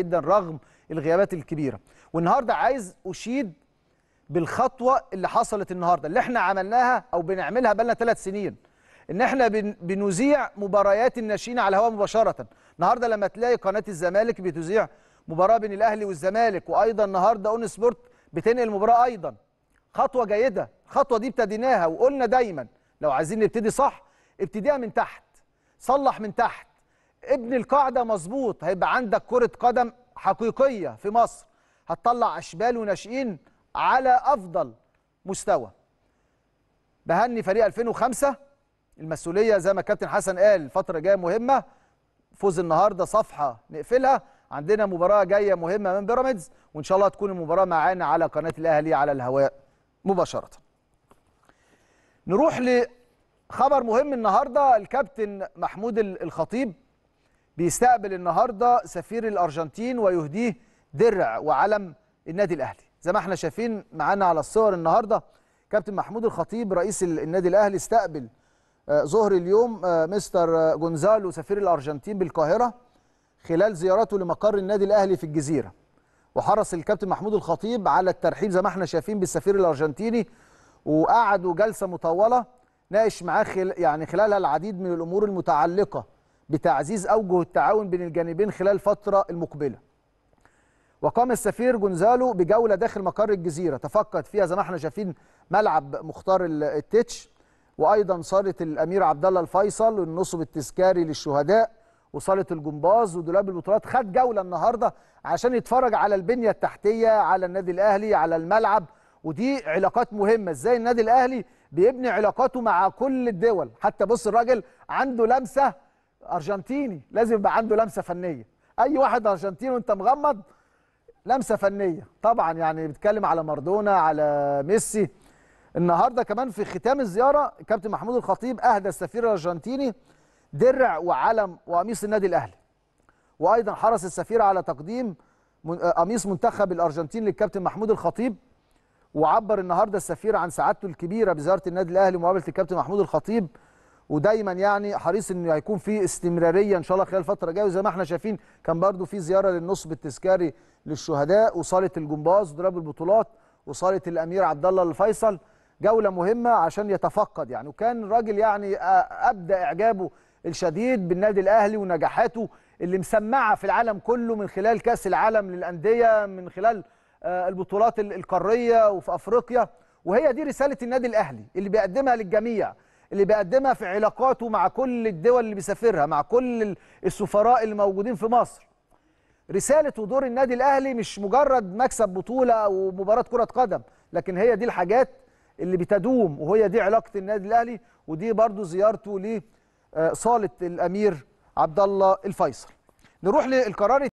جدا رغم الغيابات الكبيره والنهارده عايز اشيد بالخطوه اللي حصلت النهارده اللي احنا عملناها او بنعملها بقالنا ثلاث سنين ان احنا بنذيع مباريات الناشئين على الهواء مباشره النهارده لما تلاقي قناه الزمالك بتذيع مباراه بين الاهلي والزمالك وايضا النهارده اون سبورت بتنقل مباراه ايضا خطوه جيده الخطوه دي ابتديناها وقلنا دايما لو عايزين نبتدي صح ابتديها من تحت صلح من تحت ابن القاعده مظبوط هيبقى عندك كره قدم حقيقيه في مصر هتطلع اشبال وناشئين على افضل مستوى بهني فريق 2005 المسؤوليه زي ما الكابتن حسن قال الفتره الجايه مهمه فوز النهارده صفحه نقفلها عندنا مباراه جايه مهمه من بيراميدز وان شاء الله تكون المباراه معانا على قناه الاهلي على الهواء مباشره نروح لخبر مهم النهارده الكابتن محمود الخطيب بيستقبل النهارده سفير الارجنتين ويهديه درع وعلم النادي الاهلي زي ما احنا شايفين معانا على الصور النهارده كابتن محمود الخطيب رئيس النادي الاهلي استقبل آه، ظهر اليوم آه، مستر آه، جونزالو سفير الارجنتين بالقاهره خلال زيارته لمقر النادي الاهلي في الجزيره وحرص الكابتن محمود الخطيب على الترحيب زي ما احنا شايفين بالسفير الارجنتيني وقعدوا جلسه مطوله ناقش معاه خل... يعني خلالها العديد من الامور المتعلقه بتعزيز أوجه التعاون بين الجانبين خلال الفترة المقبلة وقام السفير جونزالو بجولة داخل مقر الجزيرة تفقد فيها زي ما احنا شايفين ملعب مختار التتش وأيضا صالة الأمير عبد الله الفيصل والنصب التذكاري للشهداء وصاله الجمباز ودولاب البطولات خد جوله النهارده عشان يتفرج على البنيه التحتيه على النادي الاهلي على الملعب ودي علاقات مهمه ازاي النادي الاهلي بيبني علاقاته مع كل الدول حتى بص الراجل عنده لمسه ارجنتيني لازم يبقى عنده لمسه فنيه اي واحد ارجنتيني وانت مغمض لمسه فنيه طبعا يعني بيتكلم على مارادونا على ميسي النهارده كمان في ختام الزياره كابتن محمود الخطيب اهدى السفير الارجنتيني درع وعلم وقميص النادي الاهلي وايضا حرص السفير على تقديم قميص منتخب الارجنتين للكابتن محمود الخطيب وعبر النهارده السفير عن سعادته الكبيره بزياره النادي الاهلي ومقابله الكابتن محمود الخطيب ودايما يعني حريص ان هيكون في استمراريه ان شاء الله خلال الفتره الجايه وزي ما احنا شايفين كان برضو في زياره للنصب التذكاري للشهداء وصاله الجمباز ضرب البطولات وصاله الامير عبد الله الفيصل جوله مهمه عشان يتفقد يعني وكان راجل يعني ابدى اعجابه الشديد بالنادي الاهلي ونجاحاته اللي مسمعه في العالم كله من خلال كاس العالم للانديه من خلال آه، البطولات القاريه وفي افريقيا وهي دي رساله النادي الاهلي اللي بيقدمها للجميع اللي بيقدمها في علاقاته مع كل الدول اللي بيسافرها مع كل السفراء اللي موجودين في مصر رساله ودور النادي الاهلي مش مجرد مكسب بطوله او مباراه كره قدم لكن هي دي الحاجات اللي بتدوم وهي دي علاقه النادي الاهلي ودي برضو زيارته لصاله الامير عبد الله الفيصل نروح للقرار